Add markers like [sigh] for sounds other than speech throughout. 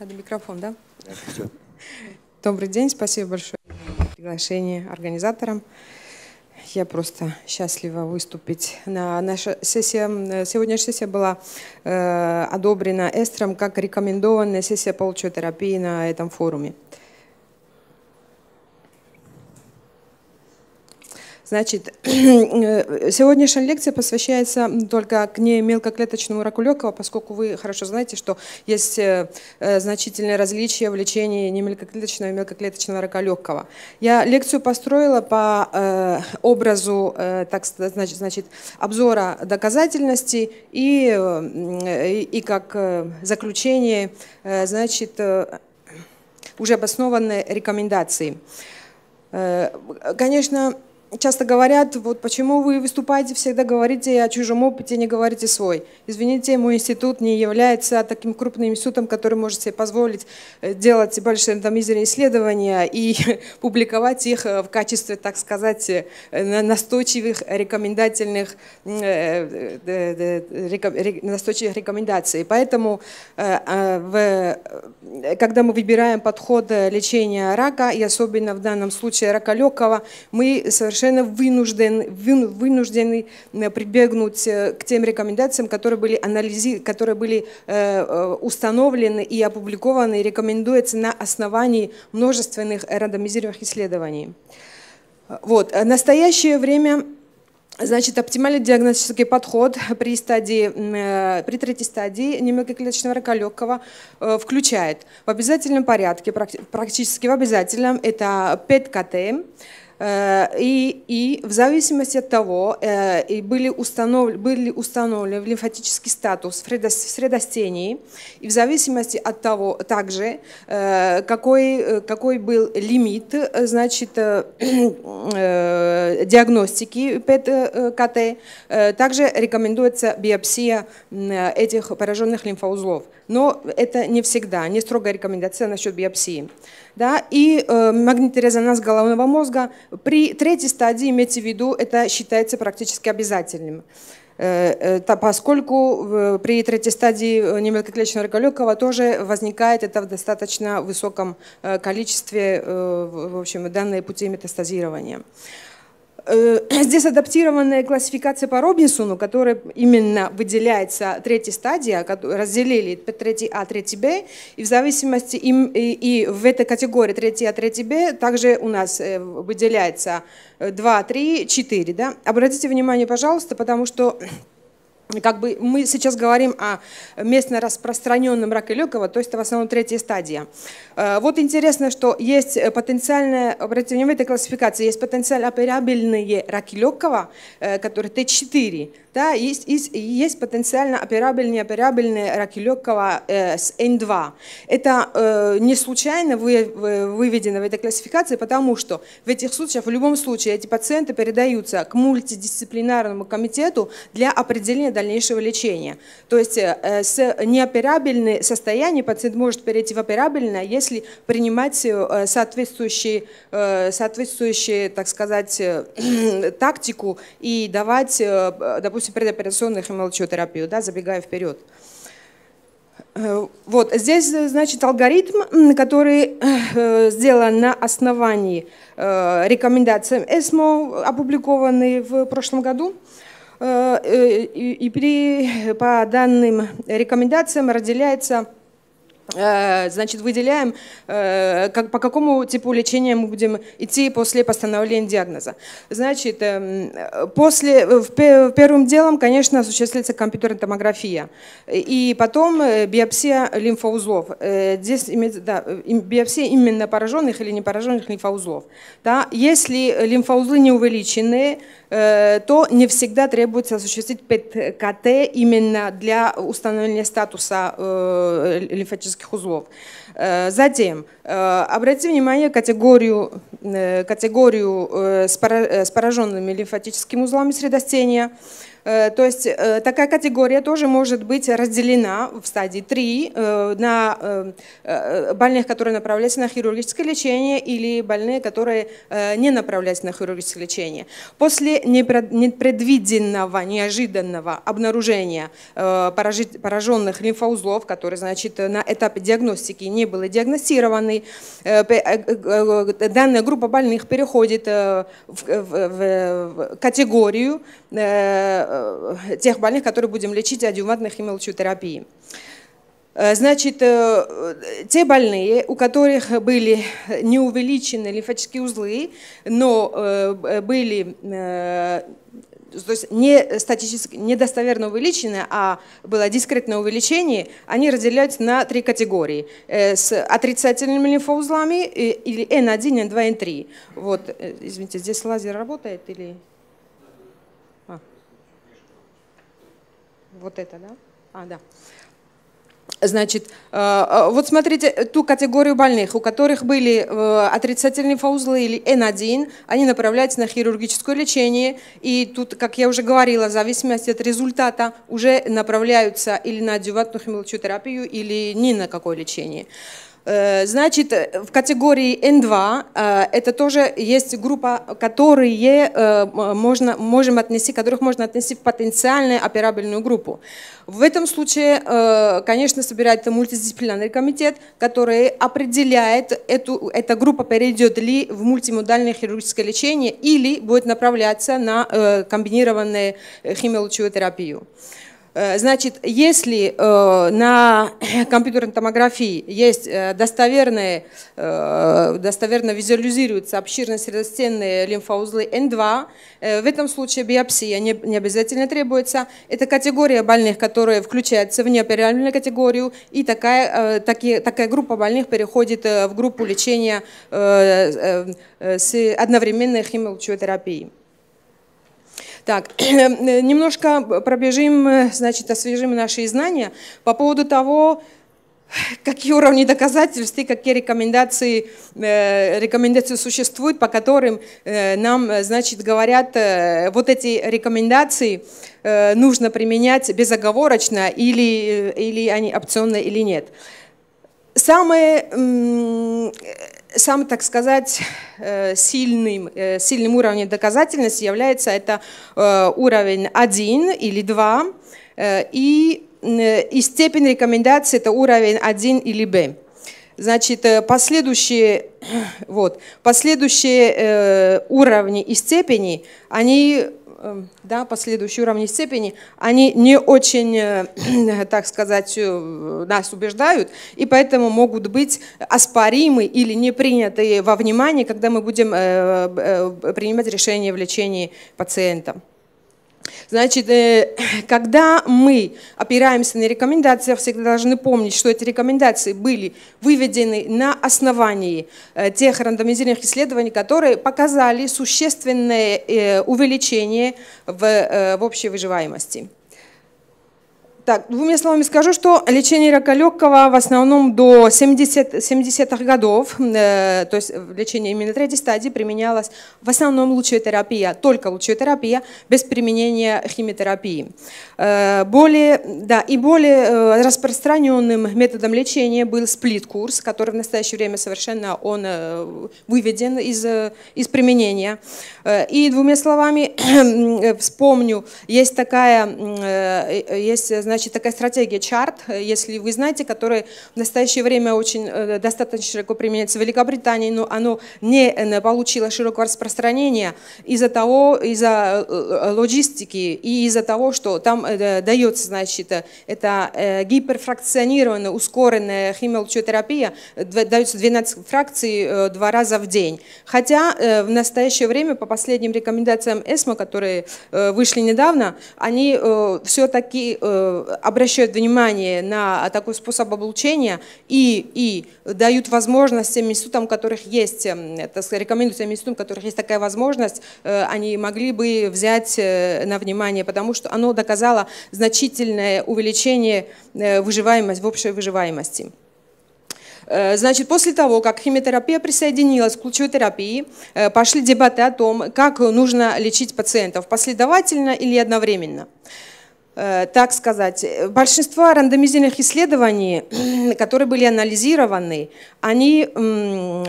Надо микрофон, да? Добрый день, спасибо большое за приглашение организаторам. Я просто счастлива выступить. На наша сессия, сегодняшняя сессия была э, одобрена Эстром как рекомендованная сессия по на этом форуме. Значит, [clears throat] сегодняшняя лекция посвящается только к ней мелкоклеточному раку легкого, поскольку вы хорошо знаете, что есть э, э, значительные различия в лечении не мелкоклеточного и а мелкоклеточного рака легкого. Я лекцию построила по э, образу, так сказать, значит обзора доказательности и, и, и как заключение, значит, уже обоснованные рекомендации. Конечно, часто говорят, вот почему вы выступаете, всегда говорите о чужом опыте, не говорите свой. Извините, мой институт не является таким крупным институтом, который может себе позволить э, делать большие там, исследования и [laughs] публиковать их э, в качестве, так сказать, э, настойчивых рекомендательных, настойчивых рекомендаций. Поэтому, а, когда мы выбираем подход лечения рака, и особенно в данном случае рака легкого, мы совершенно совершенно вынужден, вынуждены э, прибегнуть э, к тем рекомендациям, которые были, анализи, которые были э, установлены и опубликованы, и рекомендуется на основании множественных рандомизированных исследований. Вот. В настоящее время Значит, оптимальный диагностический подход при, стадии, при третьей стадии немногоклеточного рака легкого включает в обязательном порядке, практически в обязательном, это 5 КТ, Э, и, и в зависимости от того, э, и были, установ, были установлен лимфатический статус в средостении, и в зависимости от того также, э, какой, какой был лимит значит, [clears throat] диагностики ПЭТ-КТ, также рекомендуется биопсия этих пораженных лимфоузлов но это не всегда, не строгая рекомендация насчет биопсии. Да? И э, магнитный резонанс головного мозга при третьей стадии, имейте в виду, это считается практически обязательным. Э, э поскольку при третьей стадии э, немелкоклеточного раколегкого тоже возникает это в достаточно высоком э, количестве в общем, данные пути метастазирования. Э, [clears throat] здесь адаптированная классификация по Робинсону, которая именно выделяется третья стадия, разделили 3 А, 3 Б, и в зависимости им, и, и в этой категории 3 А, 3 Б также у нас э, выделяется 2, 3, 4. Да? Обратите внимание, пожалуйста, потому что [clears throat] как бы мы сейчас говорим о местно распространенном раке легкого, то есть это в основном третья стадия. Э, вот интересно, что есть э, потенциальная, обратите внимание, в этой есть потенциально операбельные раки легкого, э, которые Т4, да, есть, есть, есть потенциально операбельные, операбельные раки легкого с N2. Это э, не случайно вы, выведено в этой классификации, потому что в этих случаях, в любом случае, эти пациенты передаются к мультидисциплинарному комитету для определения дальнейшего лечения. То есть с неоперабельное состояние пациент может перейти в операбельное, а если если принимать э, соответствующие, э, соответствующие так сказать, э, [clears throat] тактику и давать, допустим, предоперационную химиолечиотерапию, да, забегая вперед. Вот здесь, значит, алгоритм, который сделан на основании рекомендаций ЭСМО, опубликованный в прошлом году. И при, по данным рекомендациям разделяется Э, значит, выделяем, э, как, по какому типу лечения мы будем идти после постановления диагноза. Значит, эм, после, в первым делом, конечно, осуществляется компьютерная томография. И потом э, биопсия лимфоузлов. Здесь да, биопсия именно пораженных или не пораженных лимфоузлов. Да? Если лимфоузлы не увеличены, Э, то не всегда требуется осуществить ПТКТ именно для установления статуса э, лимфатических узлов. Э, затем, обратите внимание категорию, категорию с пораженными лимфатическими узлами средостения – Э, то есть э, такая категория тоже может быть разделена в стадии 3 э, на больных, которые направляются на хирургическое лечение или больные, которые не направляются на хирургическое лечение. После непредвиденного, неожиданного обнаружения пораженных лимфоузлов, которые значит, на этапе диагностики не были диагностированы, данная группа больных переходит в категорию Э, тех больных, которые будем лечить адювантной химиолучиотерапией. Э, значит, э, те больные, у которых были не лимфатические узлы, но были то есть не статически, недостоверно увеличены, а было дискретное увеличение, они разделяются на три категории. С отрицательными лимфоузлами или N1, N2, N3. Вот, извините, здесь лазер работает или... Вот это, да? А, да. Значит, э, э, вот смотрите э, ту категорию больных, у которых были отрицательные фаузлы или N1, они направляются на хирургическое лечение, и тут, как я уже говорила, в зависимости от результата уже направляются или на адъюватную химиотерапию, или ни на какое лечение. Э, значит, э, в категории N2 э, это тоже есть группа, которые можно, можем отнести, которых можно отнести в потенциальную операбельную группу. В этом случае, конечно, собирается мультидисциплинарный комитет, который определяет, эту, эта группа перейдет ли в мультимодальное хирургическое лечение или будет направляться на комбинированную химиолучевую терапию. терапию. Э, значит, если э, на [coughs] компьютерной томографии есть э, достоверные, достоверно визуализируются обширно-средостенные лимфоузлы N2, в этом случае биопсия не, обязательно требуется. Это категория больных, которая включается в неопериальную категорию, и такая, такие, такая группа больных переходит в группу лечения с одновременной химиолучевой терапией. Так, [clears throat] немножко пробежим, значит, освежим наши знания по поводу того, какие уровни доказательств и какие рекомендации, э, рекомендации существуют, по которым э, нам, значит, говорят, э, вот эти рекомендации нужно применять безоговорочно или, или они опционные или нет. Самое самым, так сказать, э, сильным, э, сильным уровнем доказательности является это э, уровень 1 или 2, и, и степень рекомендации это уровень 1 или B. Значит, последующие, [clears throat] вот, последующие уровни и степени, они Эм, да, последующие уровни степени, они не очень, э, [clears throat] так сказать, э, нас убеждают, и поэтому могут быть оспоримы или не принятые во внимание, когда мы будем э, принимать решение в лечении пациента. Значит, э, [clears throat] когда мы опираемся на рекомендации, всегда должны помнить, что эти рекомендации были выведены на основании э, тех рандомизированных исследований, которые показали существенное э, увеличение в общей выживаемости. Так, двумя ну, словами скажу, что лечение рака легкого в основном до 70, 70-х годов, э, то есть лечение именно третьей стадии применялась в основном лучиотерапия, только лучиотерапия без применения химиотерапии. Э, более, да, и более э, распространенным методом лечения был сплит-курс, который в настоящее время совершенно он э, выведен из, э, из применения. и двумя словами [clears throat] вспомню, есть такая, есть, значит, значит, такая стратегия чарт, э, если вы знаете, которая в настоящее время очень э, достаточно широко применяется в Великобритании, но оно не э, получило широкого распространения из-за того, из-за логистики и из-за того, что там дается, значит, это гиперфракционированная, ускоренная химиолучиотерапия, дается 12 фракций два раза в день. Хотя в настоящее время, по последним рекомендациям ЭСМО, которые вышли недавно, они все-таки обращают внимание на такой способ облучения и, и дают возможность тем институтам, у которых есть, эм, так сказать, рекомендуют тем институтам, у которых есть такая возможность, э, они могли бы взять э, на внимание, потому что оно доказало значительное увеличение э, выживаемости, в общей выживаемости. Значит, после того, как химиотерапия присоединилась к лучевой терапии, пошли дебаты о том, как нужно лечить пациентов, последовательно или одновременно. Э, так сказать, большинство рандомизированных исследований, [clears throat] которые были анализированы, они э,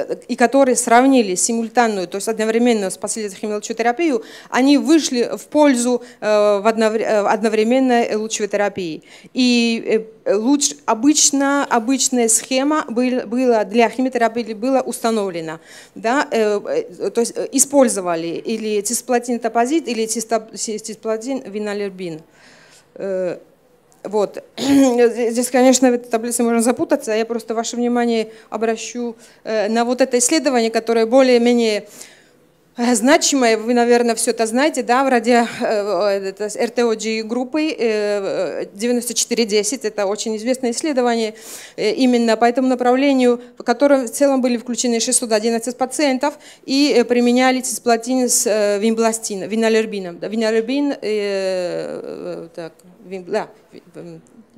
э, и которые сравнили симультанную, то есть одновременную с последовательной лучевой терапией, они вышли в пользу в одновременной лучевой терапии. И лучше, обычно, обычная схема был, была для химиотерапии была установлена. Да, э, э то есть э, использовали или цисплатин топозит, или цисплатин винолербин. Э, вот. [clears throat] Здесь, конечно, в этой таблице можно запутаться. Я просто ваше внимание обращу э, на вот это исследование, которое более-менее Э, значимое, вы, наверное, все это знаете, да, вроде ради РТОГ группы 9410, это очень известное исследование э, именно по этому направлению, в котором в целом были включены 611 пациентов и э, применяли цисплатин с винбластином, винолербином. Да, винолербин, э, так, вин, да,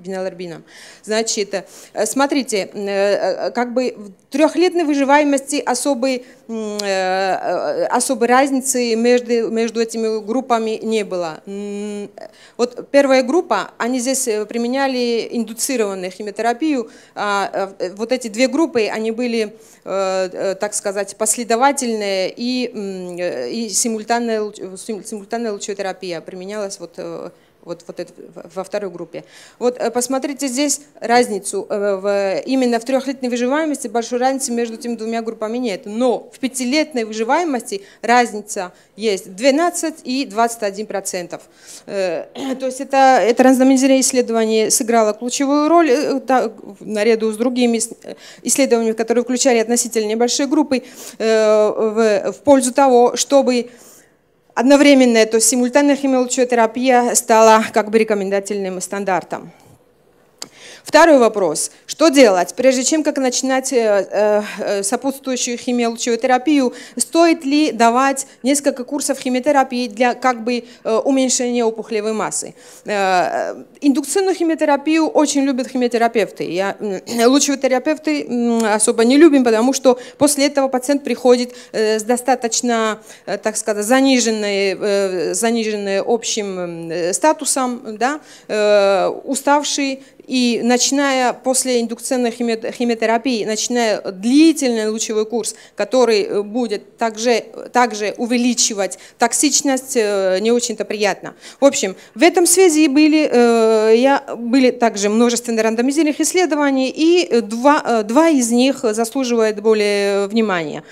бенилорбином. Значит, э, смотрите, э, э, как бы в трехлетной выживаемости особой, особой разницы между, между этими группами не было. Вот первая группа, они здесь применяли индуцированную химиотерапию. А, вот эти две группы, они были, так сказать, последовательные и, и симультанная, симультанная лучевая терапия применялась вот вот, вот это, во второй группе. Вот э, посмотрите здесь разницу. Э, именно в трехлетней выживаемости большую разницу между этими двумя группами нет. Но в пятилетней выживаемости разница есть 12 и 21 процентов. Э, то есть это, это рандомизированное исследование сыграло ключевую роль да, наряду с другими исследованиями, которые включали относительно небольшие группы в, в пользу того, чтобы Одновременно, то есть симультанная химиолучиотерапия стала как бы рекомендательным стандартом. Второй вопрос. Что делать? Прежде чем как начинать э, э, э, сопутствующую химиолучевую терапию, стоит ли давать несколько курсов химиотерапии для как бы уменьшения опухолевой массы? Индукционную химиотерапию очень любят химиотерапевты. Я, лучевые терапевты особо не любим, потому что после этого пациент приходит с достаточно, так сказать, заниженной, заниженной общим статусом, да, уставший, и начиная после индукционной химиотерапии, начиная длительный лучевой курс, который э, будет также, также увеличивать токсичность, э, не очень-то приятно. В общем, в этом связи были, э, я, были также множественные рандомизированных исследований, и два, два из них заслуживают более внимания.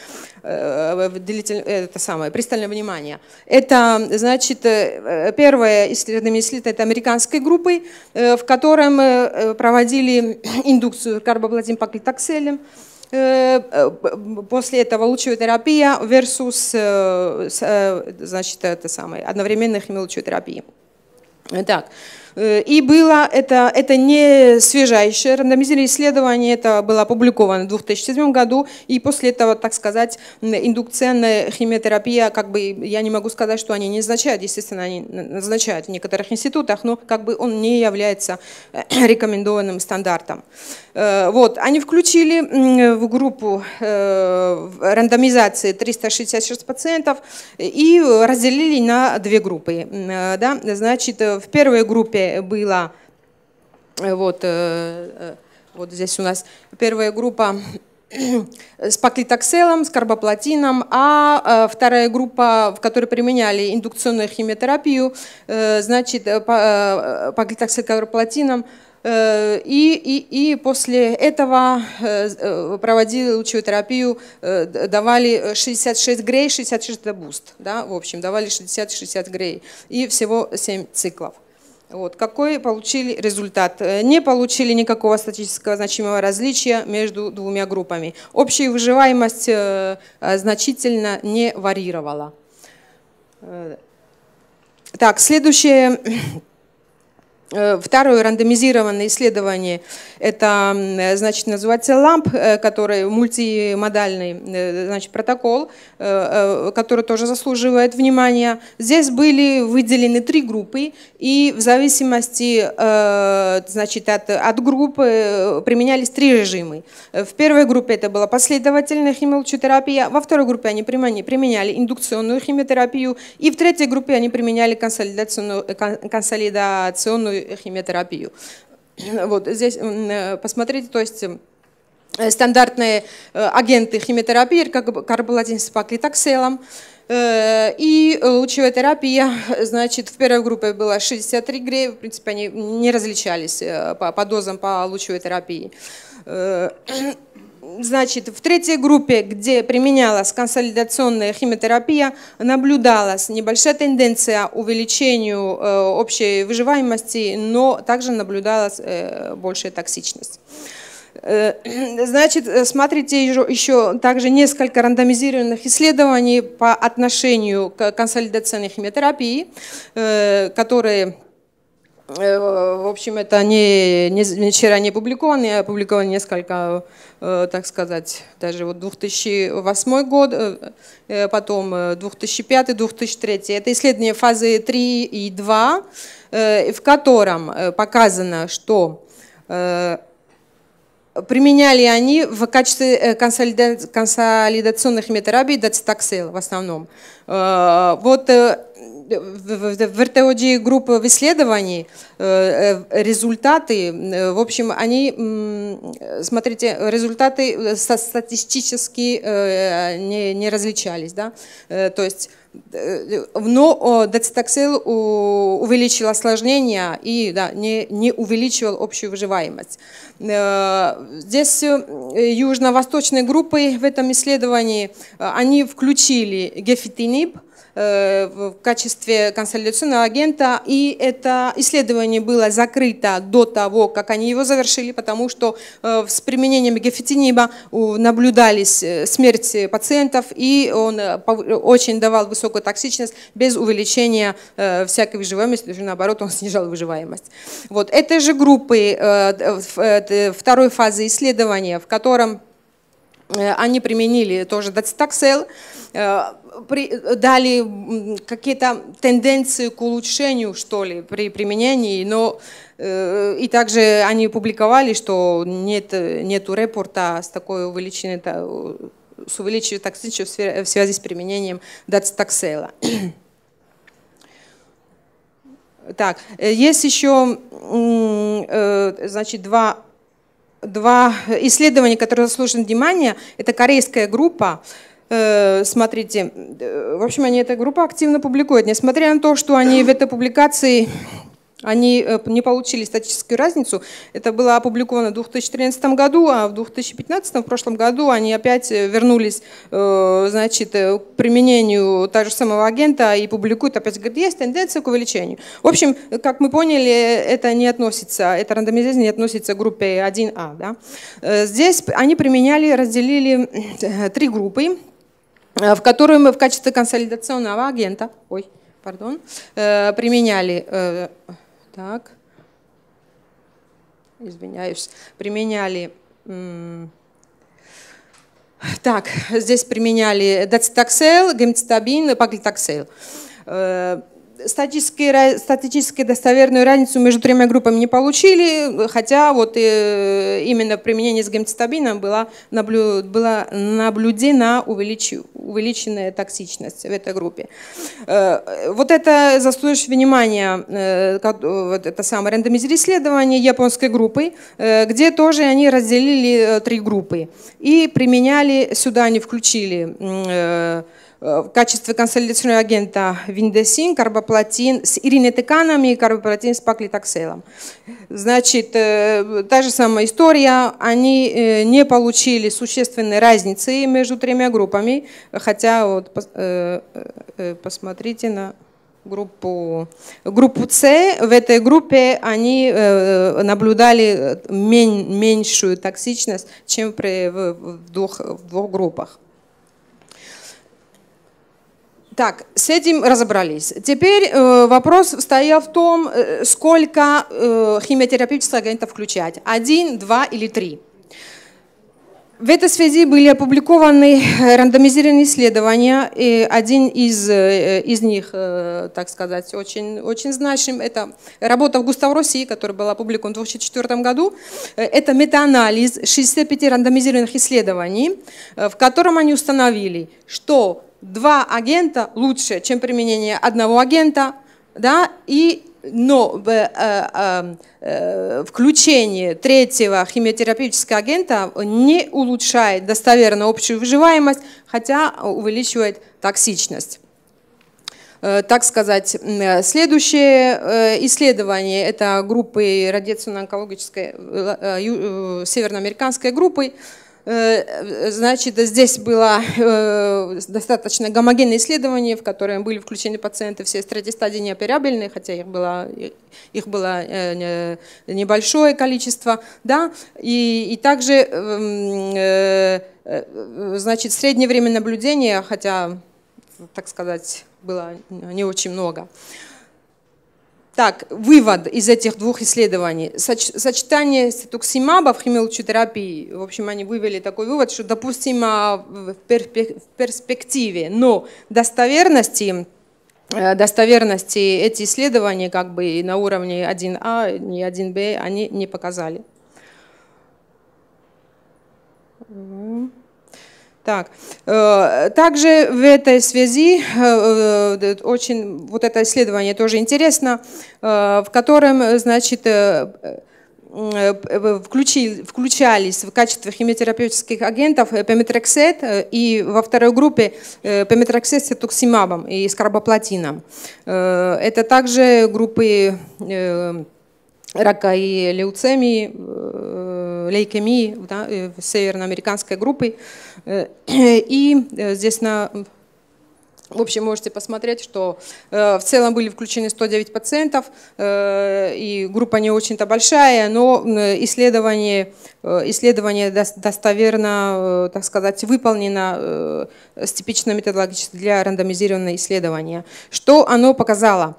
Э, э, это самое, пристальное внимание. Это, значит, э, первое исследование исследование это американской группой, в котором проводили [clears throat] индукцию карбоплатин паклитокселем. После этого лучевая терапия versus значит, это самое, одновременная химиолучевая терапия Так, Э, и было это, это не свежайшее рандомизированное исследование, это было опубликовано в 2007 году, и после этого, так сказать, индукционная химиотерапия, как бы я не могу сказать, что они не назначают, естественно, они назначают в некоторых институтах, но как бы он не является э, [clears throat] рекомендованным стандартом. Э, вот, они включили в группу рандомизации 366 пациентов и разделили на две группы. Да? Значит, в первой группе группе было, э, вот, э, э, вот здесь у нас первая группа [clears throat] с паклитокселом, с карбоплатином, а вторая группа, в которой применяли индукционную химиотерапию, значит, паклитоксел карбоплатином, и, и, и после этого проводили лучевую терапию, давали 66 грей, 66 буст, да, в общем, давали 60-60 грей и всего 7 циклов. Вот, какой получили результат? Э, не получили никакого статического значимого различия между двумя группами. Общая выживаемость э, э, значительно не варьировала. Так, следующее Э, второе рандомизированное исследование, это, э, значит, называется LAMP, э, который мультимодальный значит, протокол, который тоже заслуживает внимания. Здесь были выделены три группы, и в зависимости значит, от, от группы применялись три режима. В первой группе это была последовательная химиолучотерапия, во второй группе они применяли индукционную химиотерапию, и в третьей группе они применяли консолидационную, консолидационную химиотерапию. [clears throat] Вот здесь э, посмотрите, то есть э, стандартные э, агенты химиотерапии, как карболатин с паклитокселом, и лучевая терапия, [laughs] значит, в первой группе было 63 грея, в принципе, они не различались по, по дозам по лучевой терапии. [clears throat] Значит, в третьей группе, где применялась консолидационная химиотерапия, наблюдалась небольшая тенденция к увеличению э, общей выживаемости, но также наблюдалась э, большая токсичность. Э, [clears throat] значит, смотрите еще также несколько рандомизированных исследований по отношению к консолидационной химиотерапии, которые Э, в общем, это не, не, вчера не опубликовано, я а опубликовала несколько, э, так сказать, даже вот 2008 год, э, потом 2005-2003. Это исследование фазы 3 и 2, в котором показано, что применяли они в качестве консолидационных метерапий дацитаксел в основном. Вот в РТОД группы исследований э, э, результаты, э, в общем, они, смотрите, результаты статистически не, не различались, да, то есть но децитоксил увеличил осложнения и да, не, не увеличивал общую выживаемость. Здесь южно-восточные группы в этом исследовании, они включили гефитиниб – Э, в качестве консолидационного агента. И это исследование было закрыто до того, как они его завершили, потому что э, с применением гефетиниба наблюдались э, смерти пациентов, и он очень давал высокую токсичность без увеличения всякой выживаемости, даже наоборот, он [laughs] снижал выживаемость. Вот этой же группы второй фазы исследования, в котором Э, они применили тоже датстаксел, э, дали какие-то тенденции к улучшению, что ли, при применении, но э, и также они публиковали, что нет нету репорта с такой увеличенной, с увеличенной токсичностью в связи с применением датстаксела. Так, есть еще значит, два два исследования, которые заслужены внимания. Это корейская группа. Э, смотрите, э, в общем, они эта группа активно публикует. Несмотря на то, что они в этой публикации они э, не получили статистическую разницу. Это было опубликовано в 2013 году, а в 2015, в прошлом году, они опять э, вернулись э, значит, к применению того же самого агента и публикуют опять, говорят, есть тенденция к увеличению. В общем, как мы поняли, это не относится, это рандомизация не относится к группе 1А. Да? Здесь они применяли, разделили три группы, в которые мы в качестве консолидационного агента, ой, пардон, применяли так, извиняюсь, применяли так, здесь применяли дацитаксел, гемцитабин, паглитаксел. Э, статические, статически достоверную разницу между тремя группами не получили, хотя вот и э, именно применение с гемцитабином была, наблю, была наблюдена увелич, увеличенная токсичность в этой группе. Э, вот это заслуживает внимания, э, вот это самое рандомизированное исследование японской группы, где тоже они разделили три группы и применяли, сюда они включили Э, в качестве консолидационного агента Виндесин, Карбоплатин, с Ириной Теканами и Карбоплатин с паклитакселом. Значит, э, та же самая история. Они э, не получили существенной разницы между тремя группами, хотя вот, посмотрите на группу, группу С. В этой группе они наблюдали меньшую токсичность, чем в, двух, в двух группах. Так, с этим разобрались. Теперь э, вопрос стоял в том, э, сколько э, химиотерапевтических агентов включать. Один, два или три. В этой связи были опубликованы рандомизированные исследования. И один из, э, из них, э, так сказать, очень, очень значим, это работа Густава России, которая была опубликована в 2004 году. Э, это метаанализ 65 рандомизированных исследований, в котором они установили, что два агента лучше, чем применение одного агента, да, и но э, э, э, включение третьего химиотерапевтического агента не улучшает достоверно общую выживаемость, хотя увеличивает токсичность. Э, так сказать, э, следующее э, исследование это группы радиационно-онкологической северноамериканской группы, Э, э, значит, здесь было э, достаточно гомогенное исследование, в которое были включены пациенты все с третьей стадии неоперабельные, хотя их было, их было небольшое количество. Да? И, и также эм, значит, среднее время наблюдения, хотя, так сказать, было не очень много. Так, вывод из этих двух исследований. Соч сочетание сетуксимаба в химиолучотерапии, в общем, они вывели такой вывод, что, допустим, а, в, пер в перспективе, но достоверности э, достоверности эти исследования как бы на уровне 1А, не 1Б, они не показали. Так. Э, также в этой связи э, э, очень вот это исследование тоже интересно, в котором, значит, включались в качестве химиотерапевтических агентов пемитрексет и во второй группе пемитрексет с токсимабом и скарбоплатином. Это также группы рака и лeuцемии, лейкемии да, северноамериканской группы. Э, [clears throat] и э, здесь на в общем, можете посмотреть, что э, в целом были включены 109 пациентов, и группа не очень-то большая, но исследование Э, исследование достоверно, э, так сказать, выполнено э, с типичной методологической для рандомизированного исследования. Что оно показало?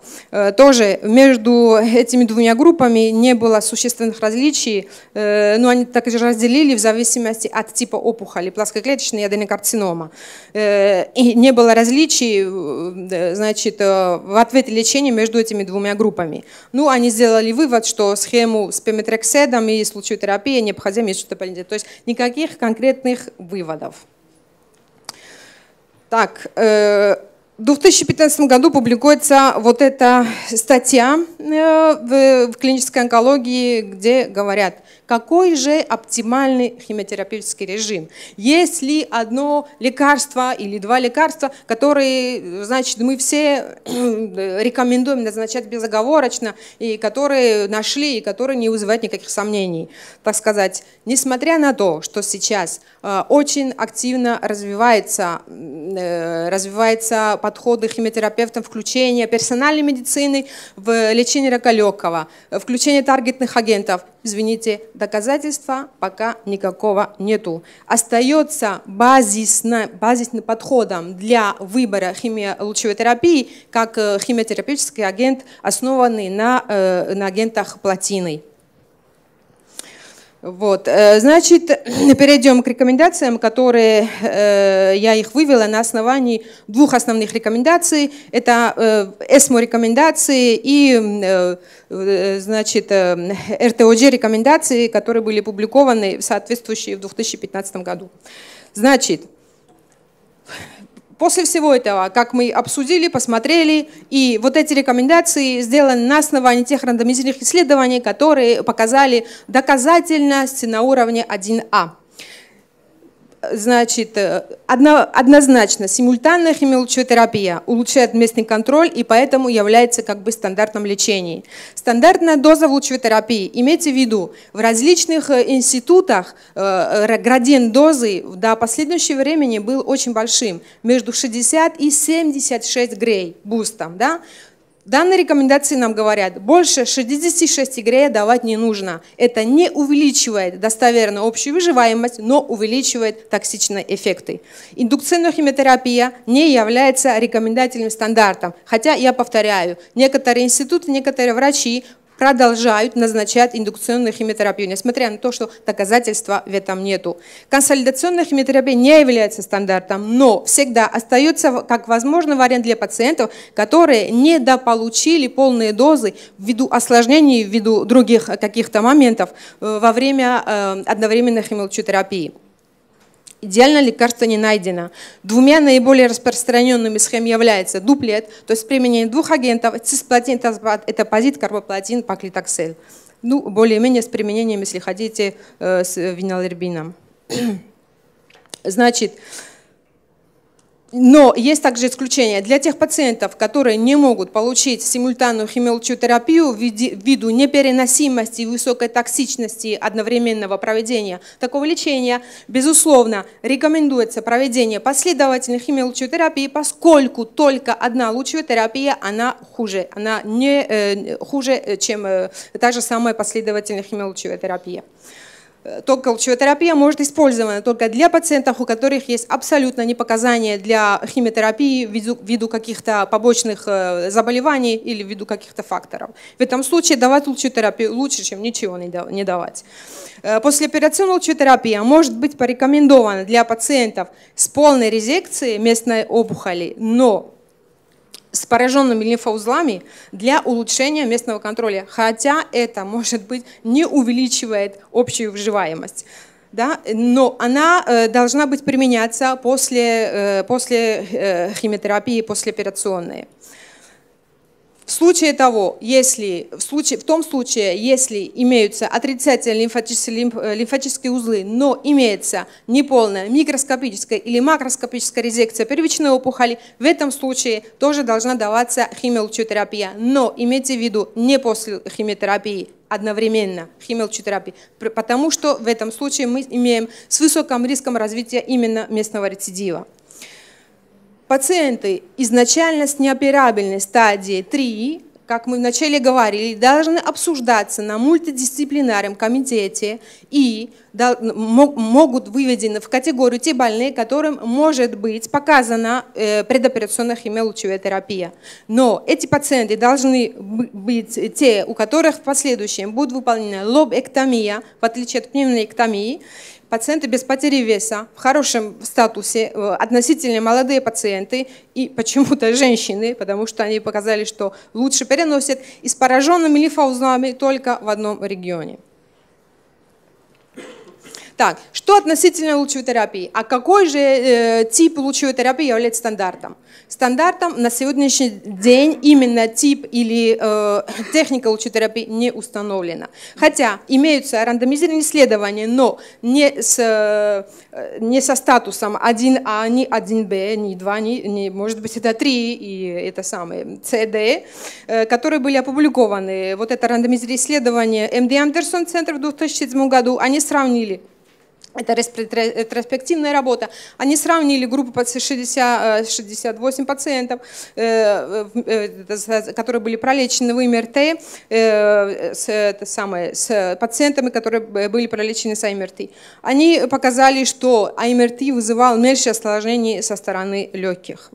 Тоже между этими двумя группами не было существенных различий, но они также разделили в зависимости от типа опухоли, плоскоклеточной и аденокарцинома. И не было различий значит, в ответе лечения между этими двумя группами. Ну, они сделали вывод, что схему с пеметрекседом и случаю терапии необходимо проходя месячный что То То есть никаких конкретных выводов. Так, э, в 2015 году публикуется вот эта статья э, в клинической онкологии, где говорят – какой же оптимальный химиотерапевтический режим. Есть ли одно лекарство или два лекарства, которые, значит, мы все э, рекомендуем назначать безоговорочно, и которые нашли, и которые не вызывают никаких сомнений. Так сказать, несмотря на то, что сейчас э, очень активно развивается, э, развиваются подходы химиотерапевтам, включение персональной медицины в лечение рака легкого, включение таргетных агентов, извините, доказательства пока никакого нету. Остается базисно, базисным подходом для выбора химия, лучевой терапии как э, химиотерапевтический агент, основанный на, э, на агентах плотины. Вот, э, значит, [clears throat] перейдем к рекомендациям, которые э, я их вывела на основании двух основных рекомендаций. Это э, ЭСМО рекомендации и э, значит, РТОЖ рекомендации, которые были опубликованы соответствующие в 2015 году. Значит, После всего этого, как мы обсудили, посмотрели, и вот эти рекомендации сделаны на основании тех рандомизированных исследований, которые показали доказательность на уровне 1А значит, э, одно, однозначно симультанная химиолучевотерапия улучшает местный контроль и поэтому является как бы стандартом лечения. Стандартная доза в лучевотерапии, имейте в виду, в различных э, институтах э, градиент дозы до последующего времени был очень большим, между 60 и 76 грей бустом. Да? данной рекомендации нам говорят, больше 66 грея давать не нужно. Это не увеличивает достоверно общую выживаемость, но увеличивает токсичные эффекты. Индукционная химиотерапия не является рекомендательным стандартом. Хотя, я повторяю, некоторые институты, некоторые врачи продолжают назначать индукционную химиотерапию, несмотря на то, что доказательства в этом нету. Консолидационная химиотерапия не является стандартом, но всегда остается как возможный вариант для пациентов, которые недополучили полные дозы ввиду осложнений, ввиду других каких-то моментов э, во время э, одновременной химиотерапии идеальное лекарство не найдено. Двумя наиболее распространенными схем является дуплет, то есть применение двух агентов, цисплатин, этапозит, карбоплатин, паклитоксель. Ну, более-менее с применением, если хотите, э, с винолербином. [clears throat] Значит, но есть также исключение для тех пациентов, которые не могут получить симультанную химиолучиотерапию ввиду непереносимости и высокой токсичности одновременного проведения такого лечения. Безусловно, рекомендуется проведение последовательной химиолучиотерапии, поскольку только одна лучиотерапия, она хуже, она не э, хуже, э, чем э, та же самая последовательная химиолучиотерапия. Э, только лучевая терапия может использована только для пациентов, у которых есть абсолютно не показания для химиотерапии ввиду, ввиду каких-то побочных э, заболеваний или ввиду каких-то факторов. В этом случае давать лучевую терапию лучше, чем ничего не давать. Э, Послеоперационная лучевотерапия может быть порекомендована для пациентов с полной резекцией местной опухоли, но с пораженными лимфоузлами для улучшения местного контроля, хотя это, может быть, не увеличивает общую выживаемость. Да? Но она э, должна быть применяться после, э, после э, химиотерапии, после операционной. В случае того, если, в, случае, в том случае, если имеются отрицательные лимфатические, э, лимфатические узлы, но имеется неполная микроскопическая или макроскопическая резекция первичной опухоли, в этом случае тоже должна даваться химиолучиотерапия. Но имейте в виду, не после химиотерапии, одновременно химиолучиотерапии, потому что в этом случае мы имеем с высоким риском развития именно местного рецидива. Пациенты изначально с неоперабельной стадии 3, как мы вначале говорили, должны обсуждаться на мультидисциплинарном комитете и могут выведены в категорию те больные, которым может быть показана э, предоперационная химиолучевая терапия. Но эти пациенты должны быть те, у которых в последующем будет выполнена лобэктомия, в отличие от пневмоэктомии, пациенты без потери веса, в хорошем статусе, э, относительно молодые пациенты и почему-то [laughs] женщины, потому что они показали, что лучше переносят, и с пораженными лимфоузлами только в одном регионе. Так, что относительно лучевой терапии? А какой же э, тип лучевой терапии является стандартом? Стандартом на сегодняшний день именно тип или э, [coughs] техника лучевой терапии не установлена. Хотя имеются рандомизированные исследования, но не с, э, не со статусом 1А, не 1Б, не 2, не, не, может быть это 3 и это самое, CD, э, которые были опубликованы. Вот это рандомизированные исследования MD Андерсон Центр в 2007 году, они сравнили это э, ретроспективная работа. Они сравнили группу под 68 э, пациентов, э, которые были пролечены в МРТ, с, это самое, с пациентами, которые были пролечены с АМРТ. Они показали, что АМРТ вызывал меньше осложнений со стороны легких.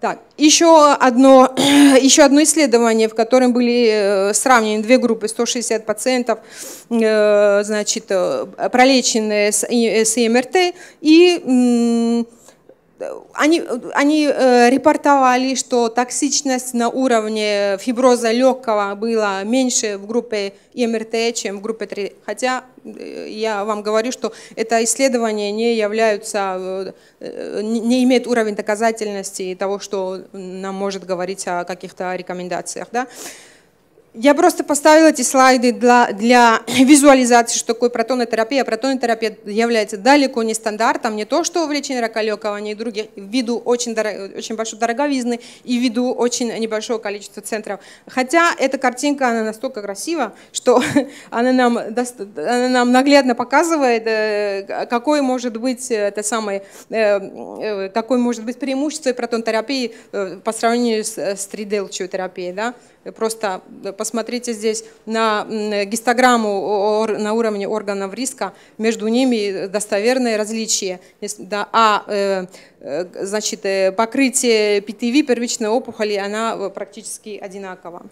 Так, еще одно, [clears throat] еще одно исследование, в котором были э, сравнены две группы, 160 пациентов, э, значит, э, пролеченные с МРТ и они, они э, репортовали, что токсичность на уровне фиброза легкого была меньше в группе МРТ, чем в группе 3. Хотя э, я вам говорю, что это исследование не является, э, э не имеет уровень доказательности того, что нам может говорить о каких-то рекомендациях. Да? Э, я просто поставила эти слайды для, для [clears throat] визуализации, что такое протонная терапия является далеко не стандартом, не то что в рака легкого, не других, ввиду очень, дорог, очень большой дороговизны и ввиду очень небольшого количества центров. Хотя эта картинка, она настолько красива, что [laughs] она нам, она нам наглядно показывает, э, какой может быть э, это самое, э, какой может быть преимущество протонной терапии по сравнению с, с 3D-лучевой терапией. Да? Просто э, посмотрите здесь на э, гистограмму на уровне органов риска, между ними э, достоверные различия. А значит, покрытие ПТВ первичной опухоли она практически одинакова.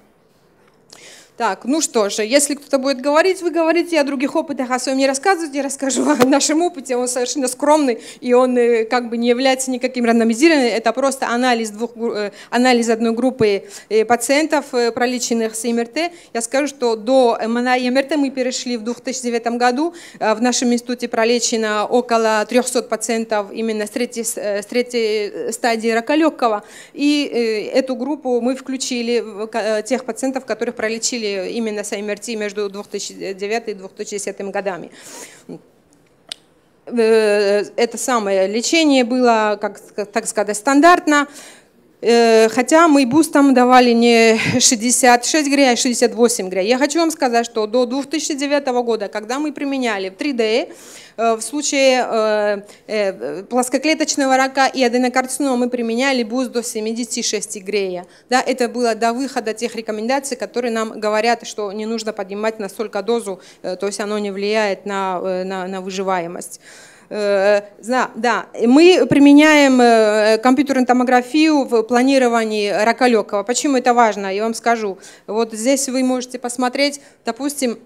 Так, ну что же, если кто-то будет говорить, вы говорите о других опытах, о своем не рассказывайте, я расскажу о нашем опыте, он совершенно скромный, и он э, как бы не является никаким рандомизированным, это просто анализ, двух, э, анализ одной группы э, пациентов, пролеченных с МРТ. Я скажу, что до МРТ мы перешли в 2009 году, в нашем институте пролечено около 300 пациентов именно с третьей, с третьей стадии рака легкого, и эту группу мы включили, тех пациентов, которых пролечили были именно СМРТ эм между 2009 и 2010 годами э, это самое лечение было, как, так сказать, стандартно. Э, хотя мы бустам давали не 66 гря, а 68 гря. Я хочу вам сказать, что до 2009 года, когда мы применяли в 3D, э, в случае э, плоскоклеточного рака и аденокарцинома мы применяли буст до 76 грея. Да, это было до выхода тех рекомендаций, которые нам говорят, что не нужно поднимать настолько дозу, то есть оно не влияет на, на, на выживаемость. Да, э, да. Мы применяем э, компьютерную томографию в планировании рака легкого. Почему это важно? Я вам скажу. Вот здесь вы можете посмотреть, допустим,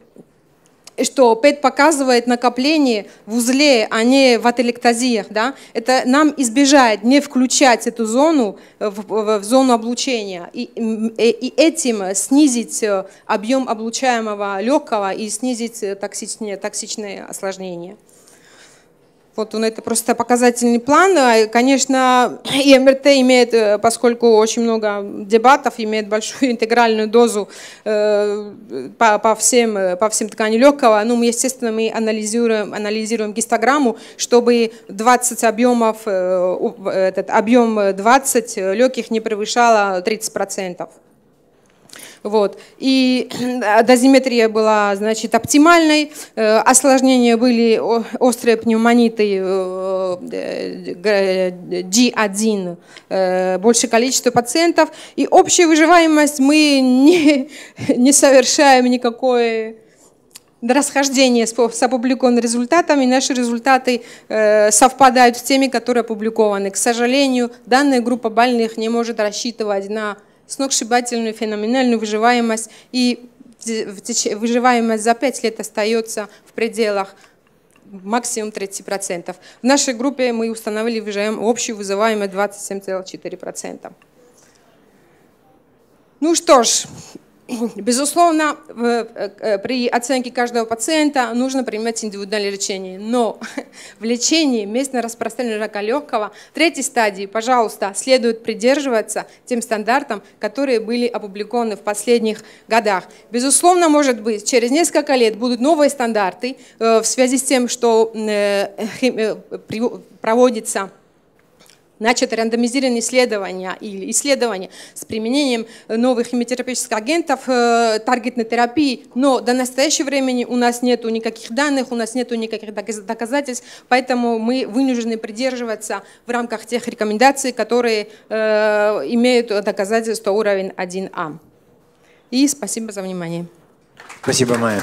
что ПЭТ показывает накопление в узле, а не в ателектазиях. Да? Это нам избежает не включать эту зону э, в, в, в зону облучения и, и этим снизить объем облучаемого легкого и снизить токсичные, токсичные осложнения вот он это просто показательный план. А, конечно, и МРТ имеет, э, поскольку очень много дебатов, имеет большую [laughs] интегральную дозу э, по, по, всем, э, по всем тканям легкого. Ну, мы, естественно, мы анализируем, анализируем гистограмму, чтобы 20 объемов, этот объем 20 легких не превышало 30%. Вот. И э, дозиметрия была значит, оптимальной, э, осложнения были острые пневмониты G1, э, больше количество пациентов. И общая выживаемость мы не, [laughs] не совершаем никакое расхождение с, с опубликованными результатами. Наши результаты совпадают с теми, которые опубликованы. К сожалению, данная группа больных не может рассчитывать на сногсшибательную, феноменальную выживаемость, и выживаемость за 5 лет остается в пределах максимум 30%. В нашей группе мы установили общую выживаемость 27,4%. Ну что ж, [clears throat] Безусловно, э, э, при оценке каждого пациента нужно принимать индивидуальное лечение, но [laughs] в лечении местно распространенного рака легкого третьей стадии, пожалуйста, следует придерживаться тем стандартам, которые были опубликованы в последних годах. Безусловно, может быть, через несколько лет будут новые стандарты э, в связи с тем, что проводится начато рандомизированные исследования или исследования с применением новых химиотерапевтических агентов э, таргетной терапии, но до настоящего времени у нас нет никаких данных, у нас нет никаких доказательств, поэтому мы вынуждены придерживаться в рамках тех рекомендаций, которые э, имеют доказательство уровень 1А. И спасибо за внимание. Спасибо, Майя.